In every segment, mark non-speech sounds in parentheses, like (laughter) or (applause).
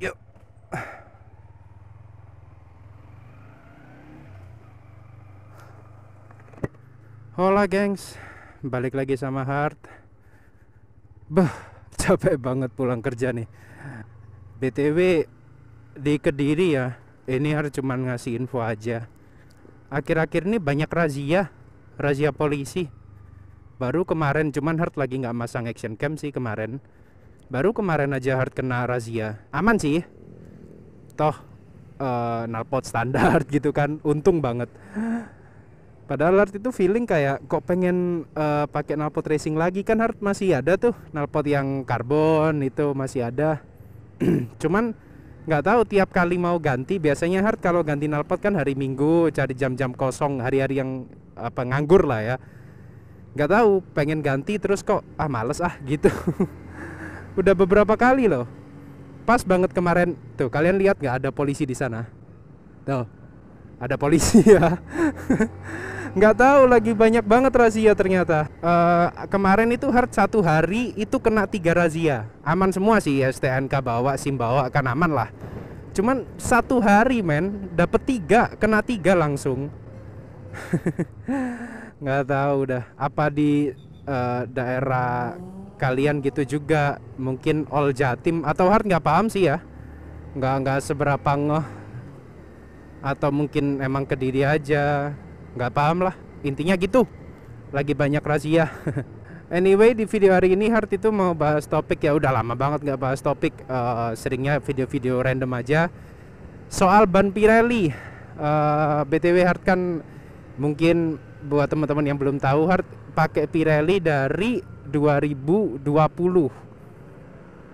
Yuk. Hola gengs, balik lagi sama Hart. Bah, (laughs) capek banget pulang kerja nih. BTW di Kediri ya. Ini harus cuman ngasih info aja. Akhir-akhir ini banyak razia, razia polisi. Baru kemarin cuman Hart lagi nggak masang action cam sih kemarin baru kemarin aja hard kena razia aman sih toh uh, eh, nalpot standar (laughs) gitu kan untung banget padahal hard itu feeling kayak kok pengen uh, pakai nalpot racing lagi kan hard masih ada tuh nalpot yang karbon itu masih ada (clears throat) cuman nggak tahu tiap kali mau ganti biasanya hard kalau ganti nalpot kan hari Minggu cari jam-jam kosong hari-hari yang apa nganggur lah ya nggak tahu pengen ganti terus kok ah males ah gitu (laughs) udah beberapa kali loh pas banget kemarin tuh kalian lihat nggak ada polisi di sana tuh ada polisi (laughs) ya nggak tahu lagi banyak banget razia ternyata uh, kemarin itu hard satu hari itu kena tiga razia aman semua sih STNK bawa SIM bawa kan aman lah cuman satu hari men dapet tiga kena tiga langsung (laughs) nggak tahu udah apa di uh, daerah kalian gitu juga mungkin all jatim atau hard nggak paham sih ya nggak nggak seberapa ngeh atau mungkin emang kediri aja nggak paham lah intinya gitu lagi banyak razia (laughs) anyway di video hari ini hard itu mau bahas topik ya udah lama banget nggak bahas topik uh, seringnya video-video random aja soal ban Pirelli uh, eh, btw hard kan mungkin buat teman-teman yang belum tahu hard pakai Pirelli dari 2020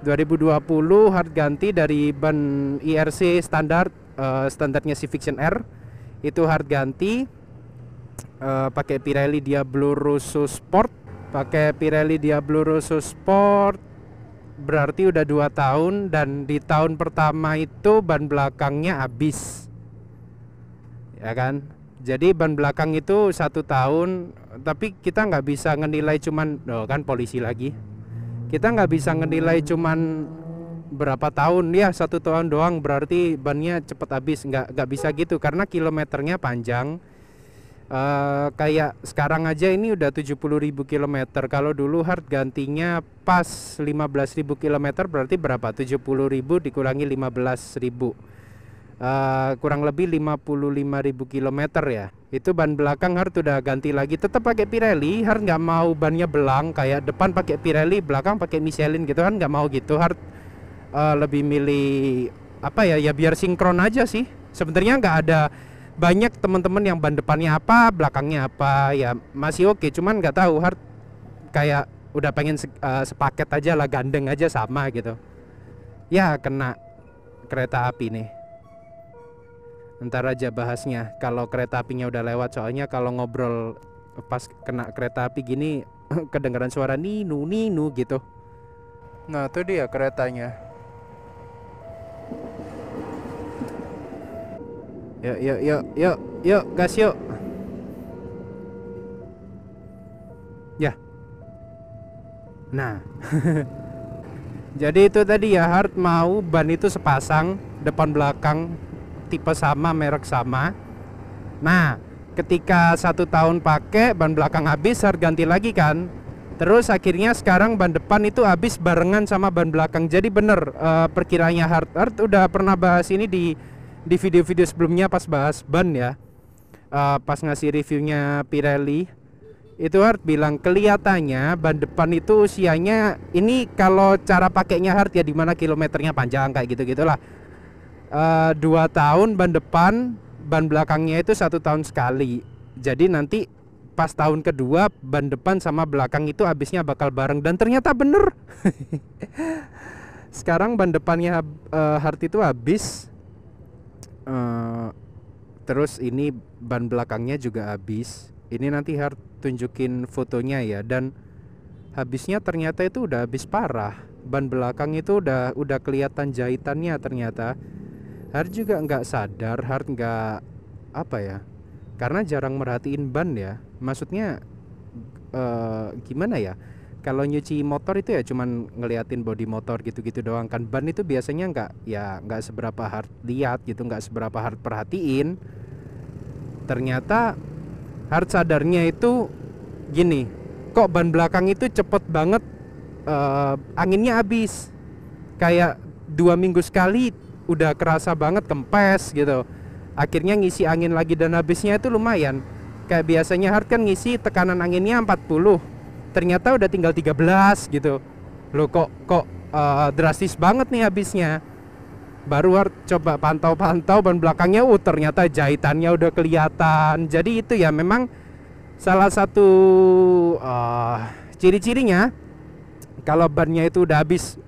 2020 hard ganti dari ban IRC standar uh, standarnya Fiction R itu hard ganti uh, pakai Pirelli Diablo Rosso Sport pakai Pirelli Diablo Rosso Sport berarti udah dua tahun dan di tahun pertama itu ban belakangnya habis ya kan jadi ban belakang itu satu tahun tapi kita nggak bisa ngenilai cuman oh, kan polisi lagi kita nggak bisa ngenilai cuman berapa tahun ya satu tahun doang berarti bannya cepet habis nggak nggak bisa gitu karena kilometernya panjang uh, kayak sekarang aja ini udah 70.000 kilometer. kalau dulu hard gantinya pas 15.000 kilometer berarti berapa 70.000 dikurangi 15.000 uh, kurang lebih ribu kilometer ya. Itu ban belakang Hart udah ganti lagi, tetap pakai Pirelli. Hart nggak mau bannya belang kayak depan pakai Pirelli, belakang pakai Michelin gitu kan nggak mau gitu. Hart uh, eh, lebih milih apa ya? Ya biar sinkron aja sih. Sebenarnya nggak ada banyak teman-teman yang ban depannya apa, belakangnya apa ya masih oke. Cuman nggak tahu Hart kayak udah pengen se uh, sepaket aja lah gandeng aja sama gitu. Ya kena kereta api nih ntar aja bahasnya kalau kereta apinya udah lewat soalnya kalau ngobrol pas kena kereta api gini (clears throat) kedengaran suara ninu ninu gitu nah itu dia keretanya yuk yuk yuk yuk yuk gas yuk ya nah (laughs) jadi itu tadi ya Hart mau ban itu sepasang depan belakang tipe sama merek sama nah ketika satu tahun pakai ban belakang habis harus ganti lagi kan terus akhirnya sekarang ban depan itu habis barengan sama ban belakang jadi bener uh, perkiranya hard art udah pernah bahas ini di di video-video sebelumnya pas bahas ban ya uh, pas ngasih reviewnya Pirelli itu Hart bilang kelihatannya ban depan itu usianya ini kalau cara pakainya hard ya dimana kilometernya panjang kayak gitu gitulah Eh, dua tahun ban depan ban belakangnya itu satu tahun sekali jadi nanti pas tahun kedua ban depan sama belakang itu habisnya bakal bareng dan ternyata bener (laughs) sekarang ban depannya uh, eh, hard itu habis uh, terus ini ban belakangnya juga habis ini nanti hard tunjukin fotonya ya dan habisnya ternyata itu udah habis parah ban belakang itu udah udah kelihatan jahitannya ternyata Hart juga nggak sadar Hart nggak apa ya karena jarang merhatiin ban ya maksudnya uh, gimana ya kalau nyuci motor itu ya cuman ngeliatin body motor gitu-gitu doang kan ban itu biasanya nggak ya nggak seberapa hard lihat gitu nggak seberapa hard perhatiin ternyata hard sadarnya itu gini kok ban belakang itu cepet banget uh, anginnya habis kayak dua minggu sekali udah kerasa banget kempes gitu akhirnya ngisi angin lagi dan habisnya itu lumayan kayak biasanya hard kan ngisi tekanan anginnya 40 ternyata udah tinggal 13 gitu loh kok kok uh, drastis banget nih habisnya baru hard coba pantau-pantau ban belakangnya uh ternyata jahitannya udah kelihatan jadi itu ya memang salah satu uh, ciri-cirinya kalau bannya itu udah habis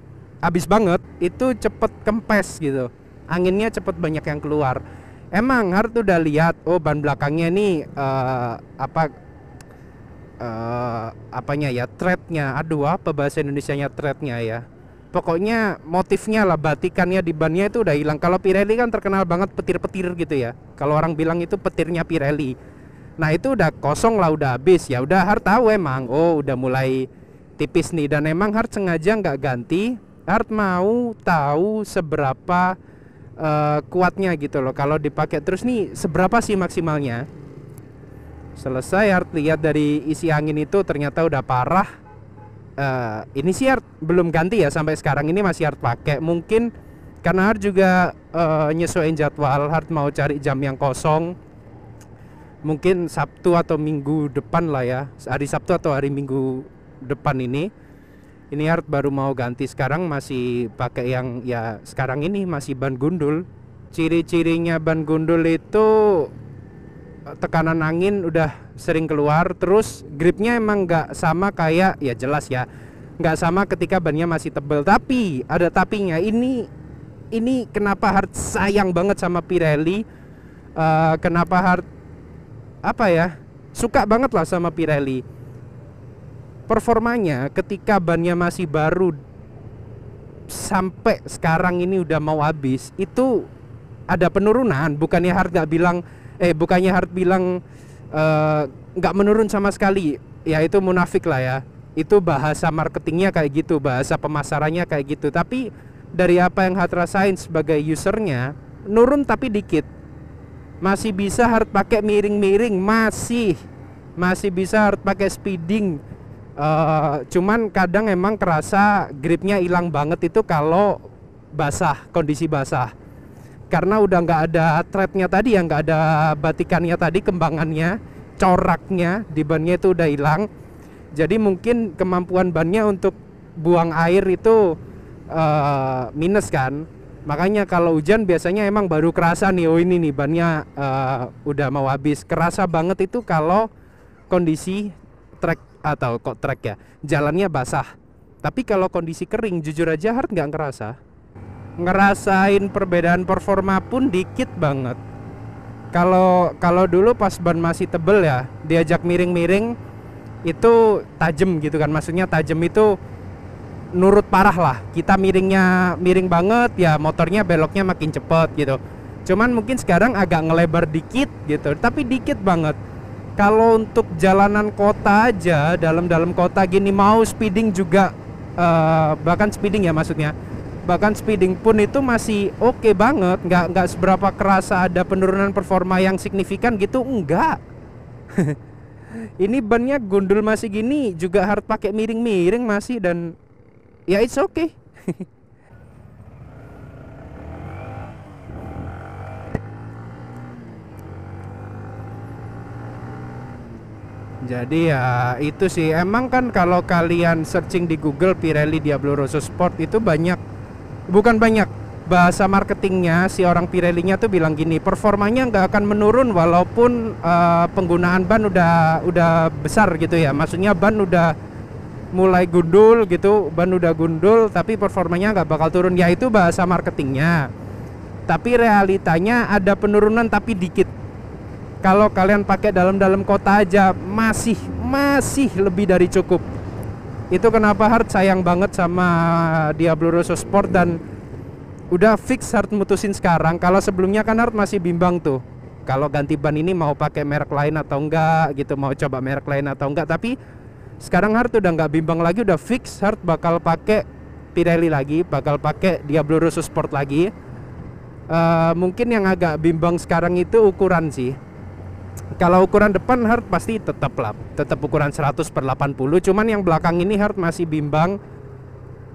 habis banget itu cepet kempes gitu anginnya cepet banyak yang keluar emang Hart udah lihat oh ban belakangnya nih uh, apa uh, apanya ya threadnya aduh apa bahasa Indonesia-nya threadnya ya pokoknya motifnya lah batikannya di bannya itu udah hilang kalau Pirelli kan terkenal banget petir-petir gitu ya kalau orang bilang itu petirnya Pirelli nah itu udah kosong lah udah habis ya udah harus tahu emang oh udah mulai tipis nih dan emang harus sengaja nggak ganti Hart mau tahu seberapa uh, kuatnya gitu loh kalau dipakai terus nih seberapa sih maksimalnya selesai Hart lihat dari isi angin itu ternyata udah parah uh, ini sih Hart belum ganti ya sampai sekarang ini masih Hart pakai mungkin karena Hart juga uh, nyesuaiin jadwal Hart mau cari jam yang kosong mungkin Sabtu atau Minggu depan lah ya hari Sabtu atau hari Minggu depan ini ini Hart baru mau ganti sekarang masih pakai yang ya sekarang ini masih ban gundul ciri-cirinya ban gundul itu eh, tekanan angin udah sering keluar terus gripnya emang nggak sama kayak ya jelas ya nggak sama ketika bannya masih tebel tapi ada tapinya ini ini kenapa Hart sayang banget sama Pirelli uh, kenapa Hart apa ya suka banget lah sama Pirelli performanya ketika bannya masih baru sampai sekarang ini udah mau habis itu ada penurunan bukannya Hart nggak bilang eh bukannya Hart bilang eh, nggak uh, menurun sama sekali ya itu munafik lah ya itu bahasa marketingnya kayak gitu bahasa pemasarannya kayak gitu tapi dari apa yang Hart rasain sebagai usernya nurun tapi dikit masih bisa Hart pakai miring-miring masih masih bisa Hart pakai speeding Uh, cuman kadang emang kerasa gripnya hilang banget itu kalau basah kondisi basah karena udah nggak ada trapnya tadi ya nggak ada batikannya tadi kembangannya coraknya di bannya itu udah hilang jadi mungkin kemampuan bannya untuk buang air itu uh, minus kan makanya kalau hujan biasanya emang baru kerasa nih oh ini nih bannya uh, udah mau habis kerasa banget itu kalau kondisi trek atau kok trek ya jalannya basah tapi kalau kondisi kering jujur aja hard nggak ngerasa ngerasain perbedaan performa pun dikit banget kalau kalau dulu pas ban masih tebel ya diajak miring-miring itu tajam gitu kan maksudnya tajam itu nurut parah lah kita miringnya miring banget ya motornya beloknya makin cepet gitu cuman mungkin sekarang agak ngelebar dikit gitu tapi dikit banget kalau untuk jalanan kota aja dalam-dalam kota gini mau speeding juga uh, bahkan speeding ya maksudnya bahkan speeding pun itu masih oke okay banget nggak nggak seberapa kerasa ada penurunan performa yang signifikan gitu enggak (laughs) ini bannya gundul masih gini juga harus pakai miring-miring masih dan ya it's okay (laughs) Jadi ya itu sih emang kan kalau kalian searching di Google Pirelli Diablo Rosso Sport itu banyak bukan banyak bahasa marketingnya si orang Pirelli-nya tuh bilang gini performanya nggak akan menurun walaupun uh, penggunaan ban udah udah besar gitu ya maksudnya ban udah mulai gundul gitu ban udah gundul tapi performanya nggak bakal turun ya itu bahasa marketingnya tapi realitanya ada penurunan tapi dikit kalau kalian pakai dalam-dalam kota aja masih masih lebih dari cukup itu kenapa Hart sayang banget sama Diablo Rosso Sport dan udah fix Hart mutusin sekarang kalau sebelumnya kan Hart masih bimbang tuh kalau ganti ban ini mau pakai merek lain atau enggak gitu mau coba merek lain atau enggak tapi sekarang Hart udah nggak bimbang lagi udah fix Hart bakal pakai Pirelli lagi bakal pakai Diablo Rosso Sport lagi uh, mungkin yang agak bimbang sekarang itu ukuran sih kalau ukuran depan hard pasti tetap lah tetap ukuran 100 per 80 cuman yang belakang ini hard masih bimbang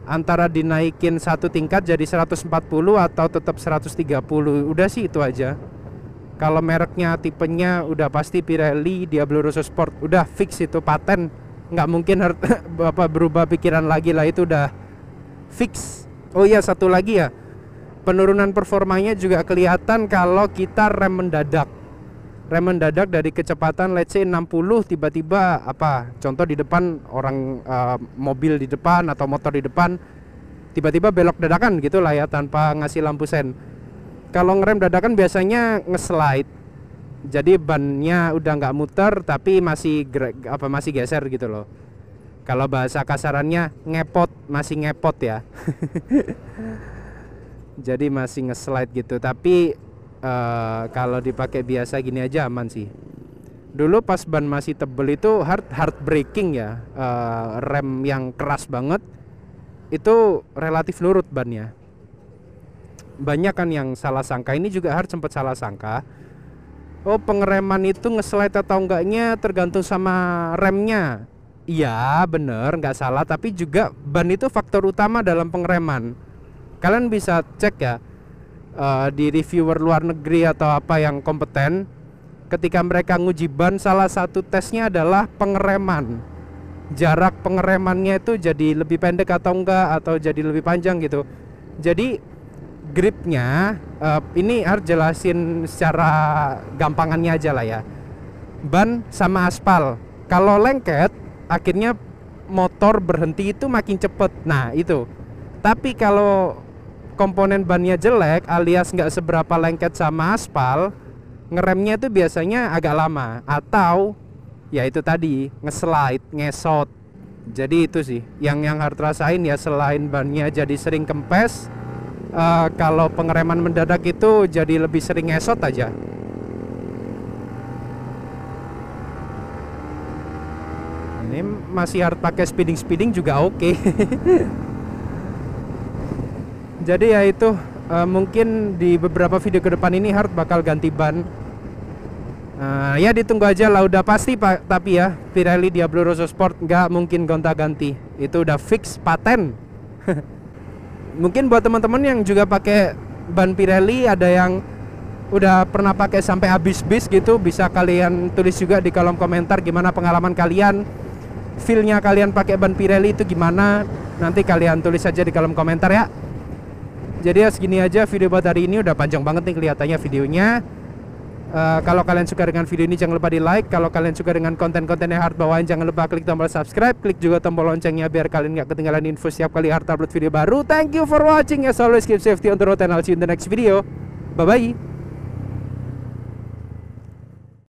antara dinaikin satu tingkat jadi 140 atau tetap 130 udah sih itu aja kalau mereknya tipenya udah pasti Pirelli Diablo Rosso Sport udah fix itu paten nggak mungkin hard, bapak (laughs) berubah pikiran lagi lah itu udah fix oh iya satu lagi ya penurunan performanya juga kelihatan kalau kita rem mendadak rem mendadak dari kecepatan let's say 60 tiba-tiba apa contoh di depan orang uh, mobil di depan atau motor di depan tiba-tiba belok dadakan gitu lah ya tanpa ngasih lampu sen kalau ngerem dadakan biasanya ngeslide jadi bannya udah nggak muter tapi masih apa masih geser gitu loh kalau bahasa kasarannya ngepot masih ngepot ya (laughs) jadi masih ngeslide gitu tapi uh, kalau dipakai biasa gini aja aman sih dulu pas ban masih tebel itu hard hard braking ya uh, rem yang keras banget itu relatif lurut bannya banyak kan yang salah sangka ini juga hard sempat salah sangka oh pengereman itu ngeslide atau enggaknya tergantung sama remnya iya bener nggak salah tapi juga ban itu faktor utama dalam pengereman kalian bisa cek ya uh, di reviewer luar negeri atau apa yang kompeten ketika mereka nguji ban salah satu tesnya adalah pengereman jarak pengeremannya itu jadi lebih pendek atau enggak atau jadi lebih panjang gitu jadi gripnya uh, ini harus jelasin secara gampangannya aja lah ya ban sama aspal kalau lengket akhirnya motor berhenti itu makin cepet nah itu tapi kalau komponen bannya jelek alias nggak seberapa lengket sama aspal ngeremnya itu biasanya agak lama atau ya itu tadi ngeslide ngesot jadi itu sih yang yang harus rasain ya selain bannya jadi sering kempes uh, kalau pengereman mendadak itu jadi lebih sering ngesot aja ini masih harus pakai speeding speeding juga oke okay. (laughs) jadi ya itu uh, mungkin di beberapa video ke depan ini Hart bakal ganti ban uh, ya ditunggu aja lah udah pasti pak tapi ya Pirelli Diablo Rosso Sport nggak mungkin gonta ganti itu udah fix paten (laughs) mungkin buat teman-teman yang juga pakai ban Pirelli ada yang udah pernah pakai sampai habis-bis gitu bisa kalian tulis juga di kolom komentar gimana pengalaman kalian feelnya kalian pakai ban Pirelli itu gimana nanti kalian tulis aja di kolom komentar ya jadi ya segini aja video buat hari ini udah panjang banget nih kelihatannya videonya. Uh, kalau kalian suka dengan video ini jangan lupa di like Kalau kalian suka dengan konten kontennya yang hard bawain Jangan lupa klik tombol subscribe Klik juga tombol loncengnya biar kalian gak ketinggalan info setiap kali hard upload video baru Thank you for watching As always keep safety on the road and I'll see you in the next video Bye-bye